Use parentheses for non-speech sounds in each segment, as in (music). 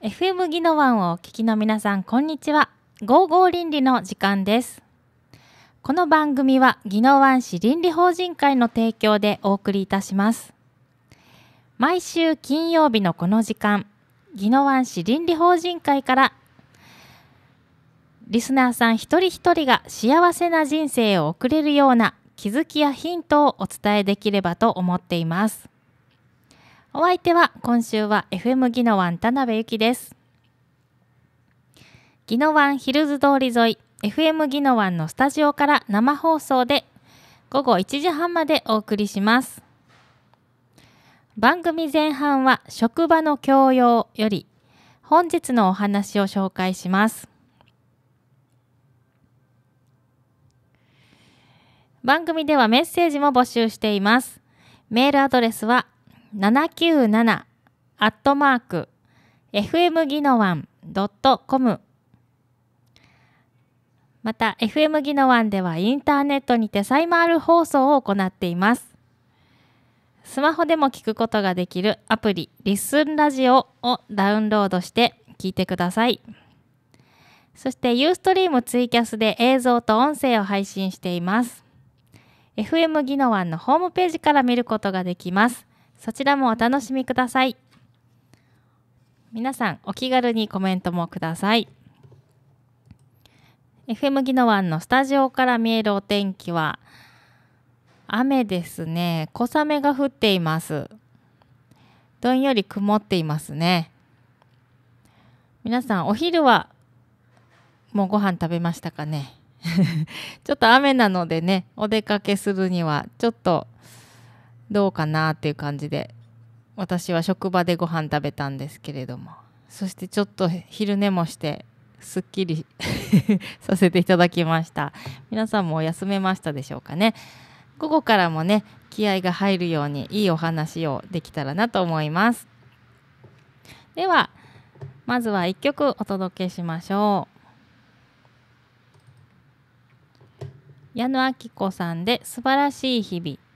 FM ギノワンをお聞きの皆さんこんにちはゴーゴー倫理の時間ですこの番組は宜野湾市倫理法人会の提供でお送りいたします毎週金曜日のこの時間宜野湾市倫理法人会からリスナーさん一人一人が幸せな人生を送れるような気づきやヒントをお伝えできればと思っていますお相手は今週は FM ギノワン田辺由紀です。ギノワンヒルズ通り沿い FM ギノワンのスタジオから生放送で午後1時半までお送りします。番組前半は職場の教養より本日のお話を紹介します。番組ではメッセージも募集しています。メールアドレスはアットマーク FM ギ i ワンドットコムまた FM ギノワンではインターネットにてサイマール放送を行っていますスマホでも聞くことができるアプリリスンラジオをダウンロードして聞いてくださいそして Ustream ツイキャスで映像と音声を配信しています FM ギノワンのホームページから見ることができますそちらもお楽しみください皆さんお気軽にコメントもください FM ギノワンのスタジオから見えるお天気は雨ですね小雨が降っていますどんより曇っていますね皆さんお昼はもうご飯食べましたかね (laughs) ちょっと雨なのでねお出かけするにはちょっとどうかなっていう感じで私は職場でご飯食べたんですけれどもそしてちょっと昼寝もしてすっきり (laughs) させていただきました皆さんも休めましたでしょうかね午後からもね気合が入るようにいいお話をできたらなと思いますではまずは1曲お届けしましょう矢野明子さんで素晴らしい日々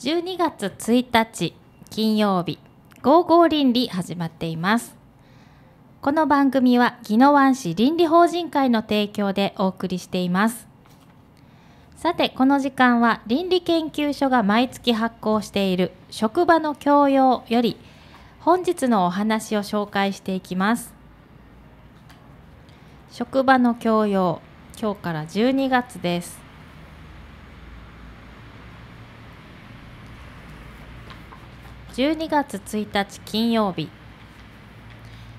12月1日金曜日ゴーゴー倫理始まっていますこの番組は宜野湾市倫理法人会の提供でお送りしていますさてこの時間は倫理研究所が毎月発行している職場の教養より本日のお話を紹介していきます職場の教養今日から12月です12月1日金曜日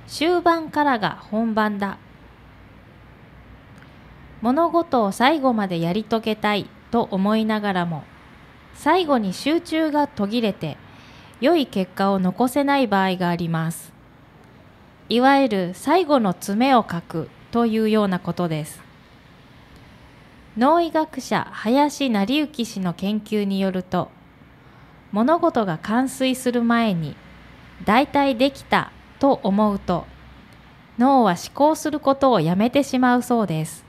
終盤からが本番だ物事を最後までやり遂げたいと思いながらも最後に集中が途切れて良い結果を残せない場合がありますいわゆる最後の爪を書くというようなことです脳医学者林成幸氏の研究によると物事が完遂する前に大体できたと思うと脳は思考することをやめてしまうそうです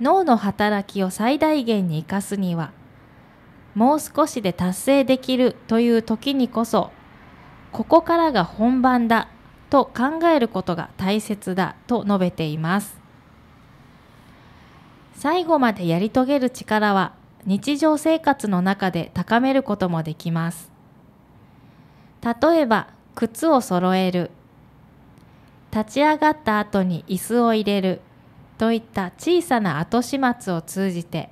脳の働きを最大限に生かすにはもう少しで達成できるという時にこそここからが本番だと考えることが大切だと述べています最後までやり遂げる力は日常生活の中で高めることもできます。例えば、靴を揃える、立ち上がった後に椅子を入れるといった小さな後始末を通じて、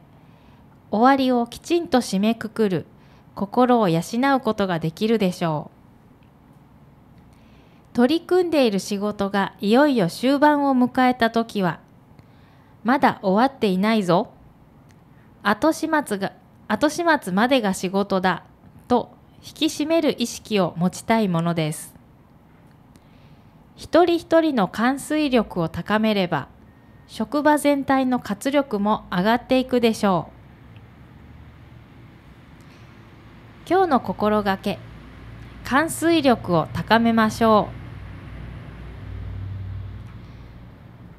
終わりをきちんと締めくくる、心を養うことができるでしょう。取り組んでいる仕事がいよいよ終盤を迎えた時は、まだ終わっていないぞ後始末が後始末までが仕事だと引き締める意識を持ちたいものです一人一人の完水力を高めれば職場全体の活力も上がっていくでしょう今日の心がけ完水力を高めましょ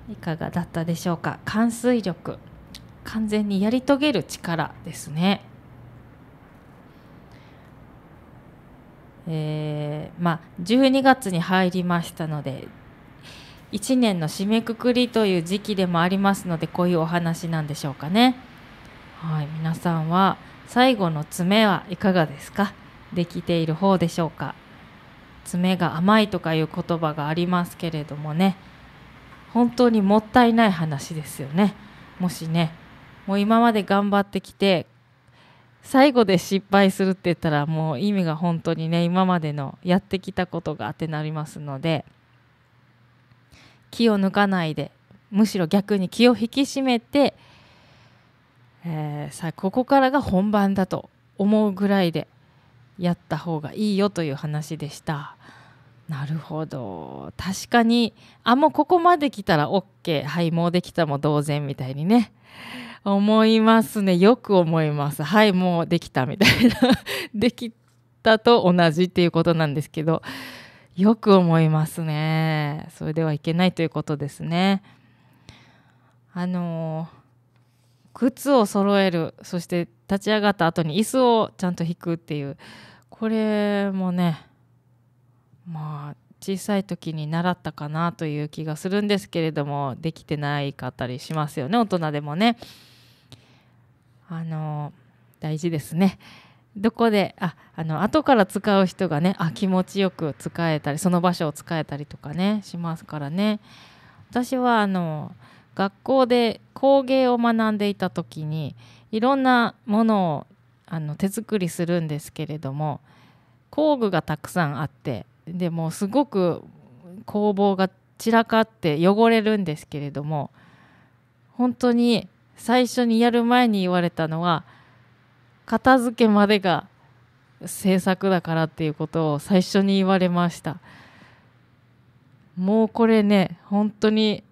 ういかがだったでしょうか完水力完全にやり遂げる力ですね。えー、まあ、12月に入りましたので1年の締めくくりという時期でもありますのでこういうお話なんでしょうかね。はい、皆さんは最後の爪はいかがですかできている方でしょうか爪が甘いとかいう言葉がありますけれどもね本当にもったいない話ですよねもしねもう今まで頑張ってきて最後で失敗するって言ったらもう意味が本当にね今までのやってきたことがってなりますので気を抜かないでむしろ逆に気を引き締めて、えー、さあここからが本番だと思うぐらいでやった方がいいよという話でした。なるほど確かにあもうここまで来たら OK はいもうできたも同然みたいにね思いますねよく思いますはいもうできたみたいな (laughs) できたと同じっていうことなんですけどよく思いますねそれではいけないということですねあの靴を揃えるそして立ち上がった後に椅子をちゃんと引くっていうこれもねまあ小さい時に習ったかなという気がするんですけれどもできてないかったりしますよね大人でもね。あの大事ですね。どこでああの後から使う人がねあ気持ちよく使えたりその場所を使えたりとかねしますからね私はあの学校で工芸を学んでいた時にいろんなものをあの手作りするんですけれども工具がたくさんあってでもすごく工房が散らかって汚れるんですけれども本当に最初にやる前に言われたのは片付けまでが制作だからっていうことを最初に言われましたもうこれね本当に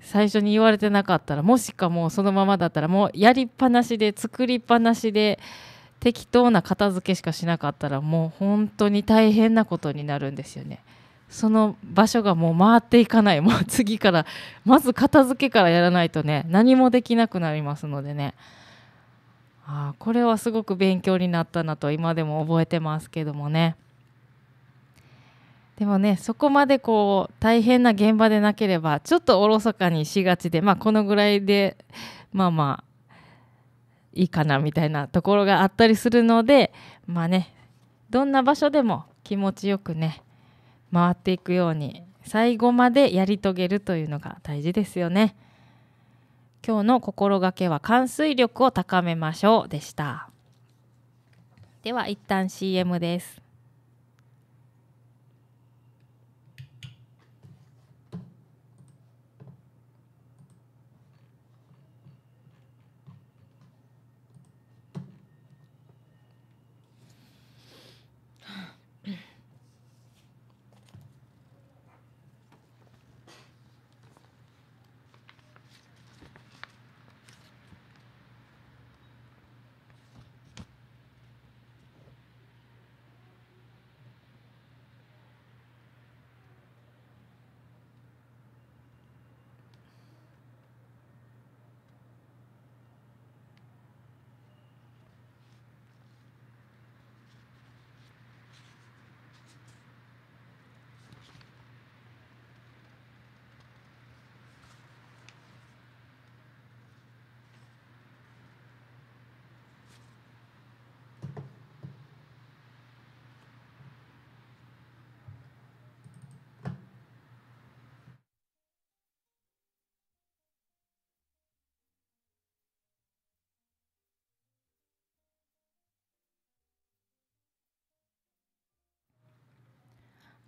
最初に言われてなかったらもしかもうそのままだったらもうやりっぱなしで作りっぱなしで適当な片付けしかしなかったらもう本当に大変なことになるんですよね。その場所がもう回っていかない (laughs) もう次からまず片付けからやらないとね何もできなくなりますのでねあこれはすごく勉強になったなと今でも覚えてますけどもねでもねそこまでこう大変な現場でなければちょっとおろそかにしがちでまあこのぐらいでまあまあいいかなみたいなところがあったりするのでまあねどんな場所でも気持ちよくね回っていくように最後までやり遂げるというのが大事ですよね。今日の心がけは冠水力を高めましょうでした。では一旦 CM です。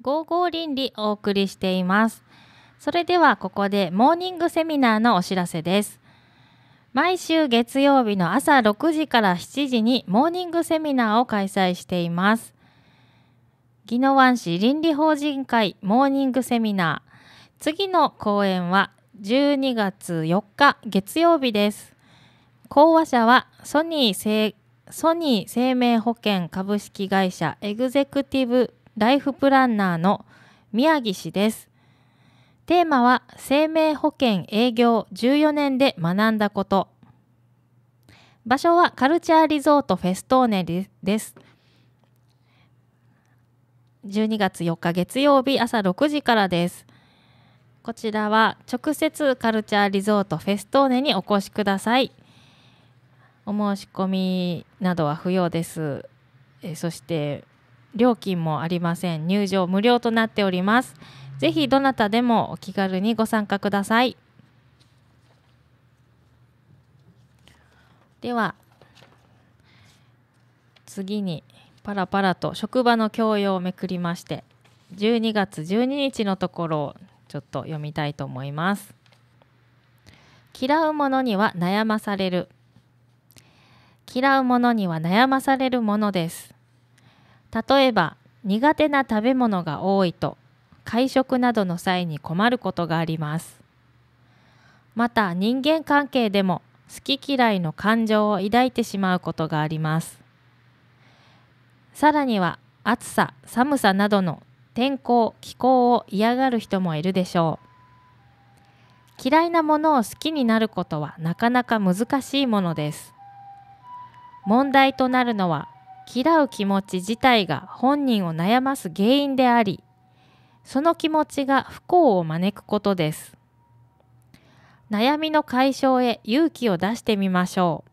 55倫理お送りしています。それではここでモーニングセミナーのお知らせです。毎週月曜日の朝6時から7時にモーニングセミナーを開催しています。宜野湾市倫理法人会モーニングセミナー。次の講演は12月4日月曜日です。講話者はソニー製ソニー生命保険株式会社エグゼクティブライフプランナーの宮城氏です。テーマは生命保険営業14年で学んだこと。場所はカルチャーリゾートフェストーネです。12月4日月曜日朝6時からです。こちらは直接カルチャーリゾートフェストーネにお越しください。お申し込みなどは不要です。えそして料金もありません入場無料となっておりますぜひどなたでもお気軽にご参加くださいでは次にパラパラと職場の教養をめくりまして12月12日のところをちょっと読みたいと思います嫌うものには悩まされる嫌うものには悩まされるものです例えば苦手な食べ物が多いと会食などの際に困ることがありますまた人間関係でも好き嫌いの感情を抱いてしまうことがありますさらには暑さ寒さなどの天候気候を嫌がる人もいるでしょう嫌いなものを好きになることはなかなか難しいものです問題となるのは嫌う気持ち自体が本人を悩ます原因でありその気持ちが不幸を招くことです悩みの解消へ勇気を出してみましょう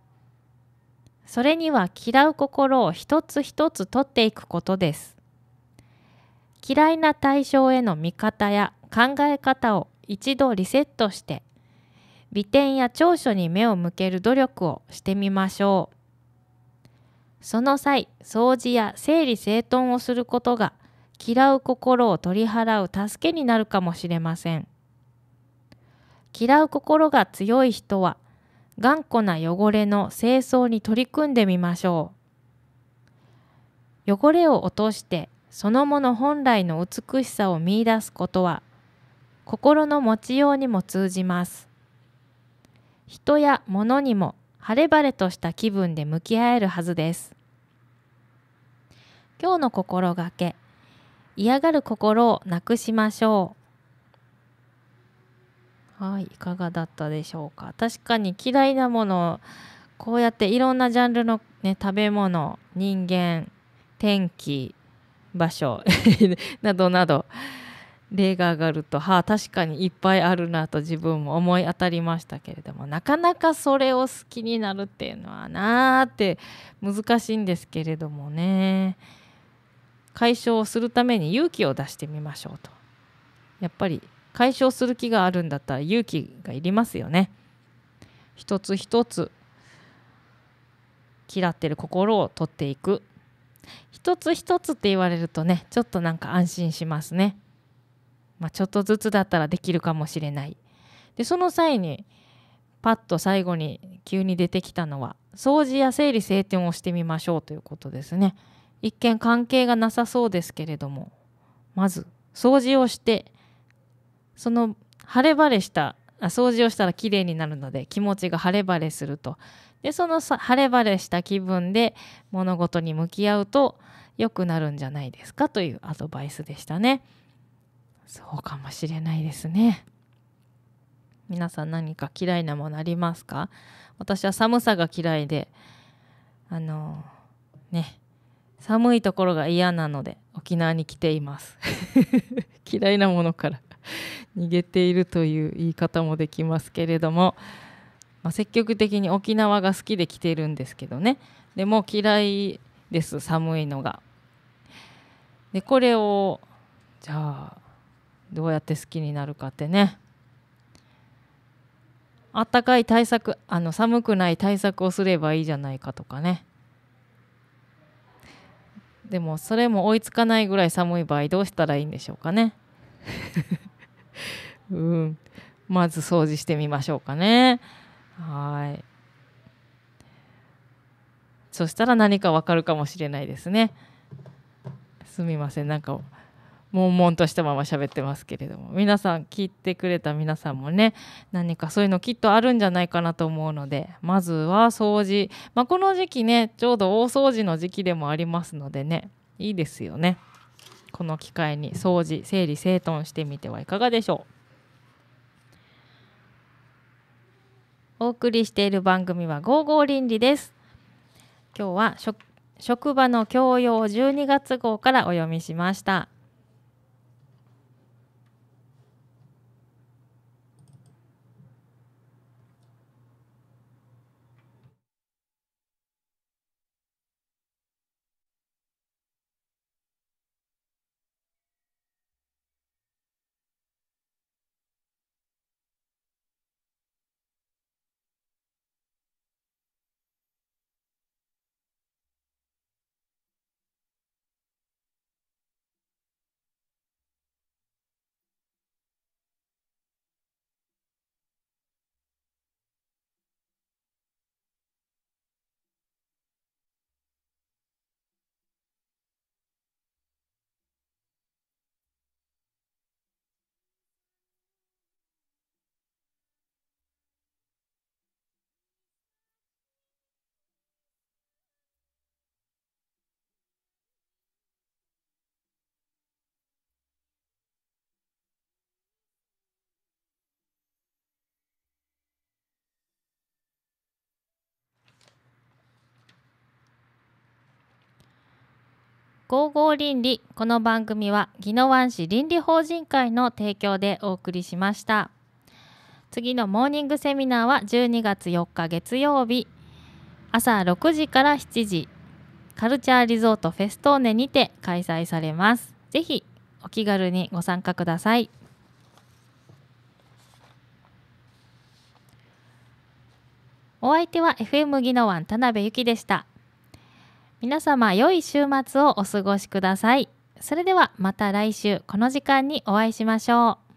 それには嫌う心を一つ一つ取っていくことです嫌いな対象への見方や考え方を一度リセットして美点や長所に目を向ける努力をしてみましょう。その際掃除や整理整頓をすることが嫌う心を取り払う助けになるかもしれません嫌う心が強い人は頑固な汚れの清掃に取り組んでみましょう汚れを落としてそのもの本来の美しさを見いだすことは心の持ちようにも通じます人や物にも晴れ晴れとした気分で向き合えるはずです。今日の心がけ、嫌がる心をなくしましょう。はい、いかがだったでしょうか。確かに嫌いなもの、こうやっていろんなジャンルの、ね、食べ物、人間、天気、場所 (laughs) などなど例が上がるとはあ確かにいっぱいあるなと自分も思い当たりましたけれどもなかなかそれを好きになるっていうのはなあって難しいんですけれどもね解消するために勇気を出してみましょうとやっぱり解消する気があるんだったら勇気がいりますよね一つ一つ嫌ってる心を取っていく一つ一つって言われるとねちょっとなんか安心しますね。まあ、ちょっとずつだったらできるかもしれないでその際にパッと最後に急に出てきたのは掃除や整理整頓をしてみましょうということですね一見関係がなさそうですけれどもまず掃除をしてその晴れ晴れした掃除をしたら綺麗になるので気持ちが晴れ晴れするとでその晴れ晴れした気分で物事に向き合うと良くなるんじゃないですかというアドバイスでしたね。そうかもしれないですね皆さん何か嫌いなものありますか私は寒さが嫌いであのね寒いところが嫌なので沖縄に来ています (laughs) 嫌いなものから (laughs) 逃げているという言い方もできますけれども、まあ、積極的に沖縄が好きで来てるんですけどねでも嫌いです寒いのが。でこれをじゃあどうやって好きになるかってねあったかい対策あの寒くない対策をすればいいじゃないかとかねでもそれも追いつかないぐらい寒い場合どうしたらいいんでしょうかね (laughs) うんまず掃除してみましょうかねはいそしたら何かわかるかもしれないですねすみませんなんか悶々としたまま喋ってますけれども皆さん聞いてくれた皆さんもね何かそういうのきっとあるんじゃないかなと思うのでまずは掃除、まあ、この時期ねちょうど大掃除の時期でもありますのでねいいですよねこの機会に掃除整理整頓してみてはいかがでしょうお送りしている番組は「ゴーゴー倫理」です。今日は職場の教養12月号からお読みしました。合合倫理この番組は宜野湾市倫理法人会の提供でお送りしました次のモーニングセミナーは12月4日月曜日朝6時から7時カルチャーリゾートフェストーネにて開催されますぜひお気軽にご参加くださいお相手は FM ギノワン田辺由紀でした皆様良い週末をお過ごしくださいそれではまた来週この時間にお会いしましょう